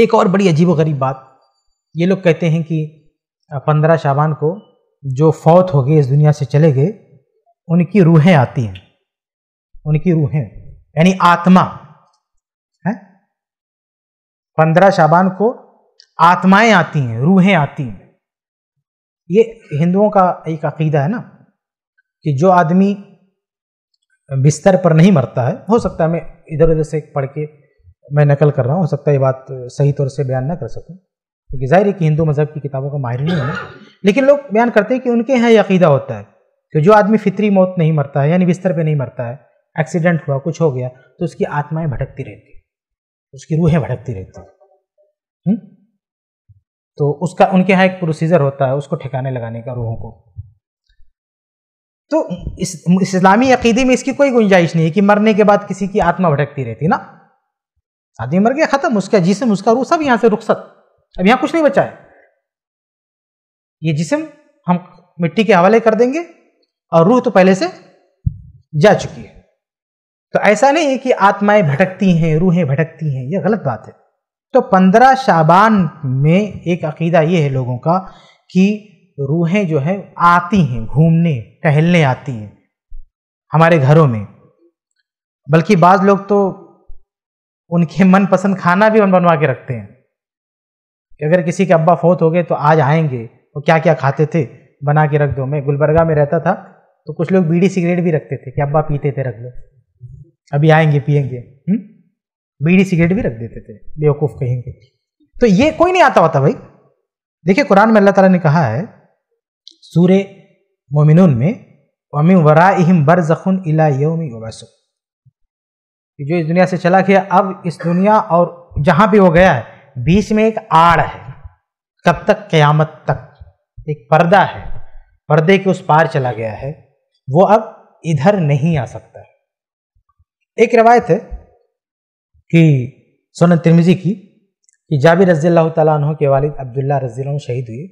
एक और बड़ी अजीब गरीब बात ये लोग कहते हैं कि पंद्रह शाबान को जो फौत हो गए इस दुनिया से चले गए उनकी रूहें आती हैं उनकी रूहें यानी आत्मा है पंद्रह शाबान को आत्माएं आती हैं रूहें आती हैं ये हिंदुओं का एक अकीदा है ना कि जो आदमी बिस्तर पर नहीं मरता है हो सकता है मैं इधर उधर से पढ़ के मैं नकल कर रहा हूँ हो सकता है ये बात सही तौर से बयान ना कर सकूँ क्योंकि जाहिर है कि हिंदू मज़हब की किताबों का माहिर नहीं है लेकिन लोग बयान करते हैं कि उनके यहाँ यकीदा होता है कि जो आदमी फितरी मौत नहीं मरता है यानी बिस्तर पर नहीं मरता है एक्सीडेंट हुआ कुछ हो गया तो उसकी आत्माएं भटकती रहती उसकी रूहें भटकती रहती हुँ? तो उसका उनके यहाँ एक प्रोसीजर होता है उसको ठिकाने लगाने का रूहों को तो इस इस्लामी अकीदे में इसकी कोई गुंजाइश नहीं है कि मरने के बाद किसी की आत्मा भटकती रहती ना आदमी मर गया खत्म उसका जिसम उसका रूह सब यहाँ से रुखसत अब यहां कुछ नहीं बचा है ये जिसम हम मिट्टी के हवाले कर देंगे और रूह तो पहले से जा चुकी है तो ऐसा नहीं है कि आत्माएं भटकती हैं रूहें भटकती हैं यह गलत बात है तो पंद्रह शाबान में एक अकीदा यह है लोगों का कि रूहें जो है आती हैं घूमने टहलने आती हैं हमारे घरों में बल्कि बाज़ लोग तो उनके मनपसंद खाना भी हम बनवा के रखते हैं कि अगर किसी के अब्बा फोत हो गए तो आज आएंगे वो क्या क्या खाते थे बना के रख दो मैं गुलबर्गा में रहता था तो कुछ लोग बीड़ी सिगरेट भी रखते थे कि अब्बा पीते थे रख दो अभी आएंगे पियेंगे हम्म? बीड़ी सिगरेट भी रख देते थे बेवकूफ़ कहेंगे तो ये कोई नहीं आता होता भाई देखिए कुरान में अल्लाह ताला ने कहा है सूर्य मोमिन में वमी वरा बर बरजखुन इला योम वसुक कि जो इस दुनिया से चला गया अब इस दुनिया और जहां भी वो गया है बीच में एक आड़ है कब तक क़यामत तक एक पर्दा है पर्दे के उस पार चला गया है वो अब इधर नहीं आ सकता है एक रवायत है कि सोन तिरमिजी की कि जाबिर रजील तु के वालिद अब्दुल्ला रजी शहीद हुए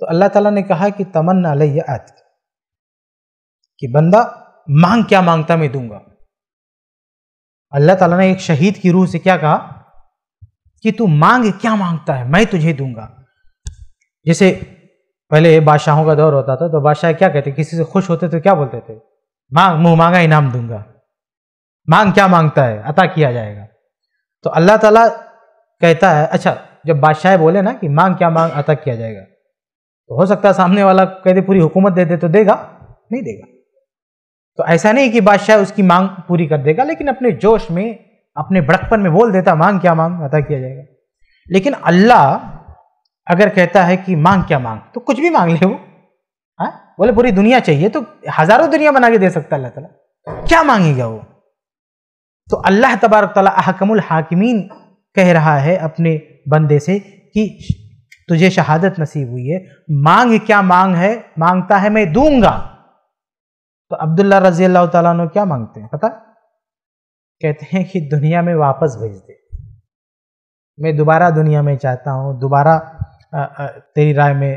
तो अल्लाह ताला ने कहा कि तमन्ना आत कि बंदा मांग क्या मांगता मैं दूंगा अल्लाह ताला ने एक शहीद की रूह से क्या कहा कि तू मांग क्या मांगता है मैं तुझे दूंगा जैसे पहले बादशाहों का दौर होता था तो बादशाह क्या कहते किसी से खुश होते तो क्या बोलते थे मांग मुंह मांगा इनाम दूंगा मांग क्या मांगता है अता किया जाएगा तो अल्लाह ताला कहता है अच्छा जब बादशाह बोले ना कि मांग क्या मांग अता किया जाएगा तो हो सकता है सामने वाला कहते पूरी हुकूमत दे दे तो देगा नहीं देगा तो ऐसा नहीं कि बादशाह उसकी मांग पूरी कर देगा लेकिन अपने जोश में अपने भड़कपन में बोल देता मांग क्या मांग अदा किया जाएगा लेकिन अल्लाह अगर कहता है कि मांग क्या मांग तो कुछ भी मांग ले वो हाँ बोले पूरी दुनिया चाहिए तो हजारों दुनिया बना के दे सकता अल्लाह तला क्या मांगेगा वो तो अल्लाह तबारक अहकमुल हाकिमीन कह रहा है अपने बंदे से कि तुझे शहादत नसीब हुई है मांग क्या मांग है मांगता है मैं दूंगा तो अब्दुल्ला रजी अल्लाह तु क्या मांगते हैं पता कहते हैं कि दुनिया में वापस भेज दे मैं दोबारा दुनिया में चाहता हूँ दोबारा तेरी राय में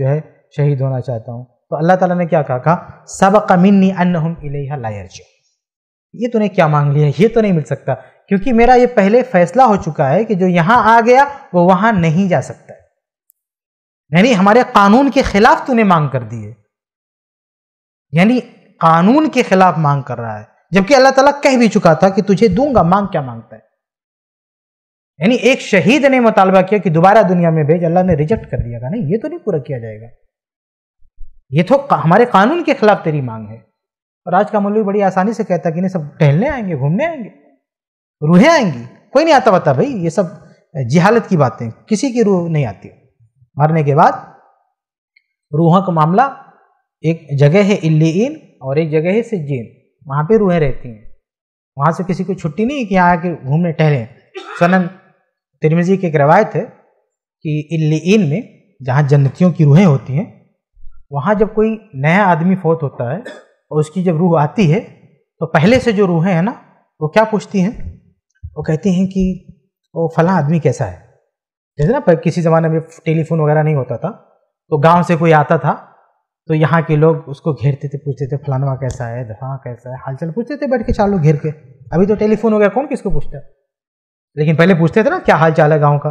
जो है शहीद होना चाहता हूँ तो अल्लाह ताला ने क्या कहा कहा सबक मिन्नी अन्नहुम इलेहा ये तूने क्या मांग लिया ये तो नहीं मिल सकता क्योंकि मेरा ये पहले फैसला हो चुका है कि जो यहाँ आ गया वो वहाँ नहीं जा सकता यानी हमारे कानून के खिलाफ तूने मांग कर दी है यानी कानून के खिलाफ मांग कर रहा है जबकि अल्लाह ताला कह भी चुका था कि तुझे दूंगा मांग क्या मांगता है यानी एक शहीद ने मुतालबा किया कि दोबारा दुनिया में भेज अल्लाह ने रिजेक्ट कर दिया नहीं ये तो नहीं पूरा किया जाएगा ये तो हमारे कानून के खिलाफ तेरी मांग है और आज का मौलवी बड़ी आसानी से कहता कि नहीं सब टहलने आएंगे घूमने आएंगे रूहें आएंगी कोई नहीं आता पता भाई ये सब जिहालत की बातें किसी की रूह नहीं आती मरने के बाद रूहों का मामला एक जगह है इल्ली और एक जगह है सिज्जीन वहाँ पे रूहें रहती हैं वहाँ से किसी को छुट्टी नहीं कि यहाँ आके घूमने टहले सनन तिरमिजी की एक रवायत है कि इन में जहाँ जन्नतियों की रूहें होती हैं वहाँ जब कोई नया आदमी फौत होता है और उसकी जब रूह आती है तो पहले से जो रूहें हैं ना वो क्या पूछती हैं वो कहती हैं कि वो फला आदमी कैसा है जैसे ना किसी ज़माने में टेलीफोन वगैरह नहीं होता था तो गांव से कोई आता था तो यहाँ के लोग उसको घेरते थे पूछते थे फलानवा कैसा है दफा हाँ, कैसा है हालचाल पूछते थे बैठ के चालू घेर के अभी तो टेलीफोन हो गया कौन किसको पूछता है लेकिन पहले पूछते थे ना क्या हाल चाल है गाँव का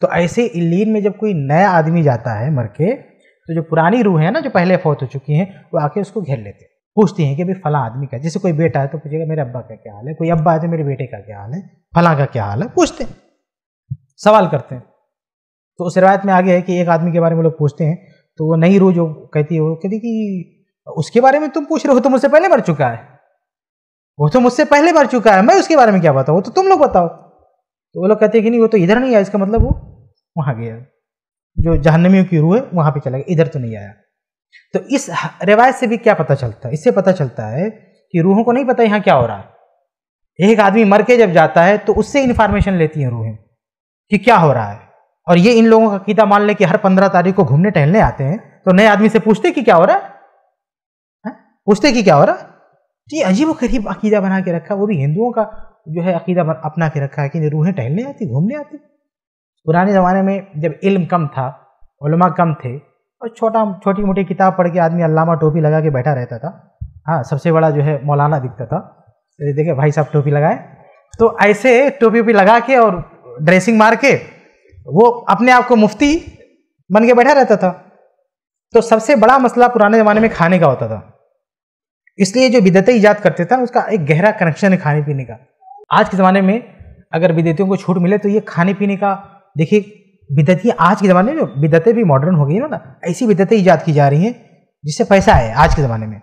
तो ऐसे इलीन में जब कोई नया आदमी जाता है मर के तो जो पुरानी रूह है ना जो पहले फौत हो चुकी हैं वो आके उसको घेर लेते हैं पूछती हैं कि भाई फला आदमी का जैसे कोई बेटा है तो पूछेगा मेरे अब्बा का क्या हाल है कोई अब्बा है तो मेरे बेटे का क्या हाल है फला का क्या हाल है पूछते हैं सवाल करते हैं तो उस रिवायत में आगे है कि एक आदमी के बारे में लोग पूछते हैं तो वो नहीं रोज जो कहती है वो कहती कि उसके बारे में तुम पूछ रहे हो तो मुझसे पहले मर चुका है वो तो मुझसे पहले मर चुका है मैं उसके बारे में क्या बताऊँ वो तो तुम लोग बताओ तो वो लोग कहते हैं कि नहीं वो तो इधर नहीं आया इसका मतलब वो वहाँ गया जो जहनमियों की रूह है वहाँ पर चला गया इधर तो नहीं आया तो इस रिवायत से भी क्या पता चलता है इससे पता चलता है कि रूहों को नहीं पता यहाँ क्या हो रहा है एक आदमी मर के जब जाता है तो उससे इन्फॉर्मेशन लेती हैं रूहें कि क्या हो रहा है और ये इन लोगों का कीदा मान ले कि हर पंद्रह तारीख को घूमने टहलने आते हैं तो नए आदमी से पूछते कि क्या हो रहा है, पूछते कि क्या हो रहा है तो ये अजीब करीब अकीदा बना के रखा वो भी हिंदुओं का जो है अकीदा अपना के रखा है कि रूहें टहलने आती घूमने आती पुराने ज़माने में जब इल्म कम था उलमा कम थे और छोटा छोटी मोटी किताब पढ़ के आदमी अल्लामा टोपी लगा के बैठा रहता था हाँ सबसे बड़ा जो है मौलाना दिखता था देखिए भाई साहब टोपी लगाए तो ऐसे टोपी वोपी लगा के और ड्रेसिंग मार के वो अपने आप को मुफ्ती बन के बैठा रहता था तो सबसे बड़ा मसला पुराने ज़माने में खाने का होता था इसलिए जो बिदतें ईजाद करते थे ना उसका एक गहरा कनेक्शन है खाने पीने का आज के ज़माने में अगर बिदतियों को छूट मिले तो ये खाने पीने का देखिए बिदतियाँ आज के ज़माने में बिदतें भी मॉडर्न हो गई ना ऐसी बिदतें ईजाद की जा रही हैं जिससे पैसा आए आज के ज़माने में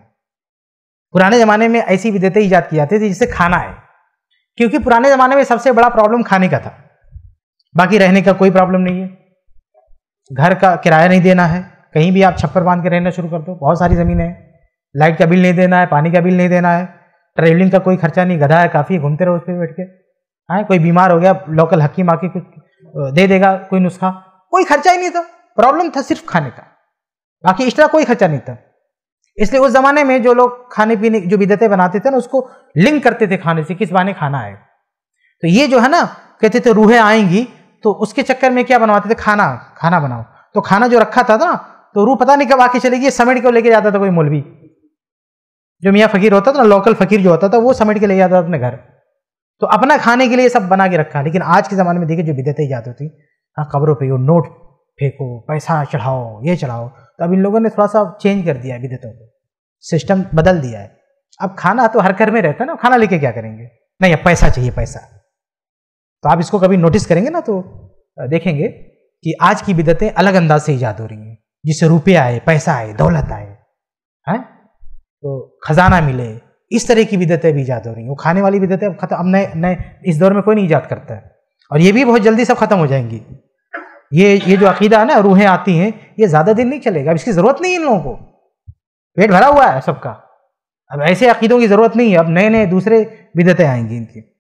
पुराने ज़माने में ऐसी बिदतें ईजाद की जाती थी जिससे खाना आए क्योंकि पुराने ज़माने में सबसे बड़ा प्रॉब्लम खाने का था बाकी रहने का कोई प्रॉब्लम नहीं है घर का किराया नहीं देना है कहीं भी आप छप्पर बांध के रहना शुरू कर दो बहुत सारी ज़मीन है लाइट का बिल नहीं देना है पानी का बिल नहीं देना है ट्रेवलिंग का कोई खर्चा नहीं गधा है काफ़ी घूमते रहो उस पर बैठ के आए हाँ, कोई बीमार हो गया लोकल हकीम आके कुछ दे देगा कोई नुस्खा कोई खर्चा ही नहीं था प्रॉब्लम था सिर्फ खाने का बाकी एक्स्ट्रा कोई खर्चा नहीं था इसलिए उस ज़माने में जो लोग खाने पीने जो बिदतें बनाते थे ना उसको लिंक करते थे खाने से किस बहाने खाना है तो ये जो है ना कहते थे रूहें आएंगी तो उसके चक्कर में क्या बनवाते थे खाना खाना बनाओ तो खाना जो रखा था ना तो रू पता नहीं कब आके चलेगी समेट के लेके जाता था कोई मौलवी जो मियाँ फकीर होता था ना लोकल फकीर जो होता था वो समेट के ले जाता था अपने घर तो अपना खाने के लिए सब बना के रखा लेकिन आज के ज़माने में देखिए जो ही जाती होती हाँ कब्रों पर हो नोट फेंको पैसा चढ़ाओ ये चढ़ाओ तो अब इन लोगों ने थोड़ा सा चेंज कर दिया है को सिस्टम बदल दिया है अब खाना तो हर घर में रहता है ना खाना लेके क्या करेंगे नहीं अब पैसा चाहिए पैसा तो आप इसको कभी नोटिस करेंगे ना तो देखेंगे कि आज की बिदतें अलग अंदाज से ईजाद हो रही हैं जिससे रुपये आए पैसा आए दौलत आए हैं तो खजाना मिले इस तरह की बिदतें भी ईजाद हो रही हैं वो खाने वाली बिदतें अब खत्म अब नए नए इस दौर में कोई नहीं ईजाद करता है और ये भी बहुत जल्दी सब खत्म हो जाएंगी ये ये जो अकीदा है ना रूहें आती हैं ये ज़्यादा दिन नहीं चलेगा अब इसकी ज़रूरत नहीं इन लोगों को पेट भरा हुआ है सबका अब ऐसे अकीदों की ज़रूरत नहीं है अब नए नए दूसरे बिदतें आएंगी इनकी